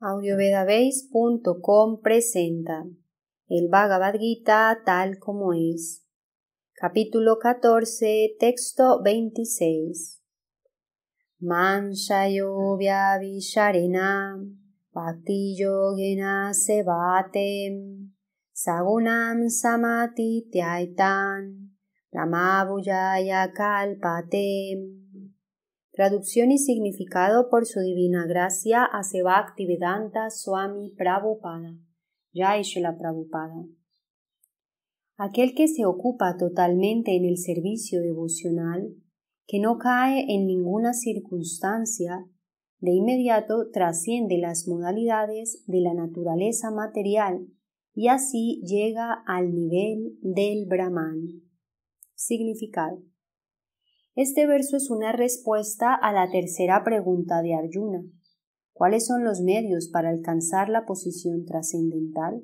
audiovedabase.com presenta el Bhagavad Gita tal como es. Capítulo 14, texto 26. Manshayo vyavisharenam bhakti yogena sevatem sagunam samati tyaitan kalpatem Traducción y significado por su divina gracia a Vedanta Swami Prabhupada. yo la Prabhupada. Aquel que se ocupa totalmente en el servicio devocional, que no cae en ninguna circunstancia, de inmediato trasciende las modalidades de la naturaleza material y así llega al nivel del Brahman. Significado. Este verso es una respuesta a la tercera pregunta de Arjuna. ¿Cuáles son los medios para alcanzar la posición trascendental?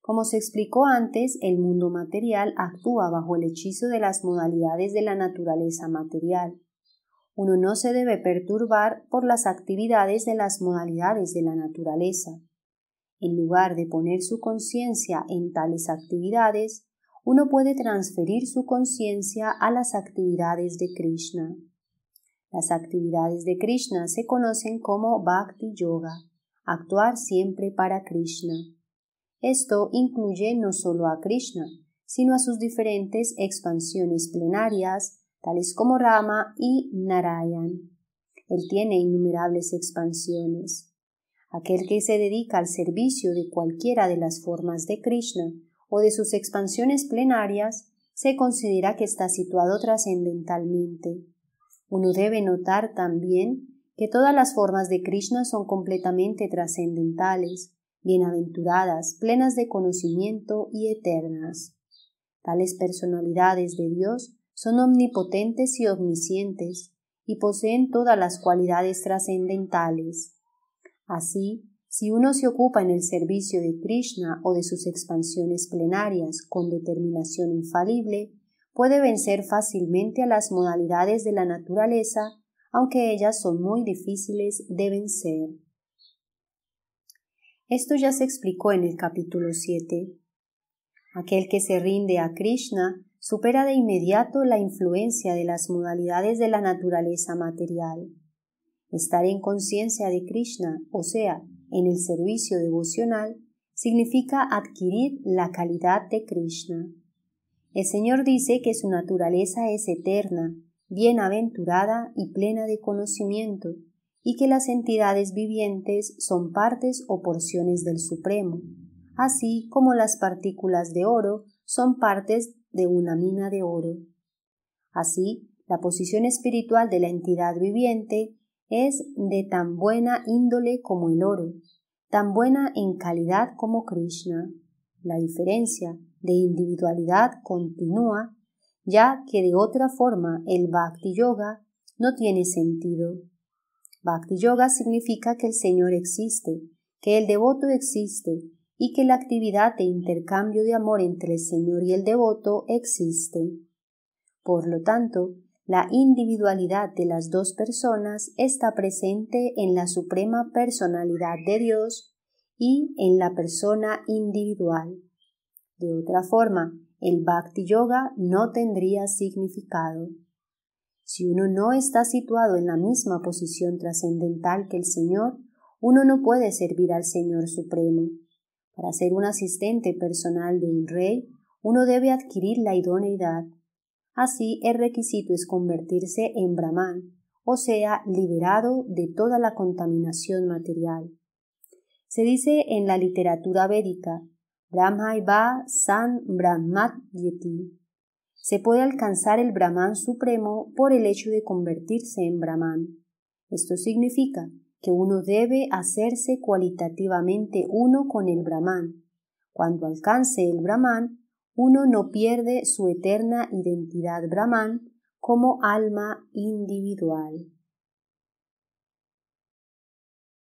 Como se explicó antes, el mundo material actúa bajo el hechizo de las modalidades de la naturaleza material. Uno no se debe perturbar por las actividades de las modalidades de la naturaleza. En lugar de poner su conciencia en tales actividades, uno puede transferir su conciencia a las actividades de Krishna. Las actividades de Krishna se conocen como Bhakti Yoga, actuar siempre para Krishna. Esto incluye no solo a Krishna, sino a sus diferentes expansiones plenarias, tales como Rama y Narayan. Él tiene innumerables expansiones. Aquel que se dedica al servicio de cualquiera de las formas de Krishna o de sus expansiones plenarias, se considera que está situado trascendentalmente. Uno debe notar también que todas las formas de Krishna son completamente trascendentales, bienaventuradas, plenas de conocimiento y eternas. Tales personalidades de Dios son omnipotentes y omniscientes, y poseen todas las cualidades trascendentales. Así, si uno se ocupa en el servicio de Krishna o de sus expansiones plenarias con determinación infalible, puede vencer fácilmente a las modalidades de la naturaleza, aunque ellas son muy difíciles de vencer. Esto ya se explicó en el capítulo 7. Aquel que se rinde a Krishna supera de inmediato la influencia de las modalidades de la naturaleza material. Estar en conciencia de Krishna, o sea, en el servicio devocional significa adquirir la calidad de Krishna. El Señor dice que su naturaleza es eterna, bienaventurada y plena de conocimiento, y que las entidades vivientes son partes o porciones del Supremo, así como las partículas de oro son partes de una mina de oro. Así, la posición espiritual de la entidad viviente es de tan buena índole como el oro, tan buena en calidad como Krishna. La diferencia de individualidad continúa, ya que de otra forma el Bhakti Yoga no tiene sentido. Bhakti Yoga significa que el Señor existe, que el devoto existe y que la actividad de intercambio de amor entre el Señor y el devoto existe. Por lo tanto, la individualidad de las dos personas está presente en la suprema personalidad de Dios y en la persona individual. De otra forma, el bhakti yoga no tendría significado. Si uno no está situado en la misma posición trascendental que el Señor, uno no puede servir al Señor Supremo. Para ser un asistente personal de un rey, uno debe adquirir la idoneidad, Así el requisito es convertirse en brahman, o sea, liberado de toda la contaminación material. Se dice en la literatura védica, Brahmaiva San Brahmat Se puede alcanzar el Brahman supremo por el hecho de convertirse en Brahman. Esto significa que uno debe hacerse cualitativamente uno con el Brahman. Cuando alcance el Brahman, uno no pierde su eterna identidad brahman como alma individual.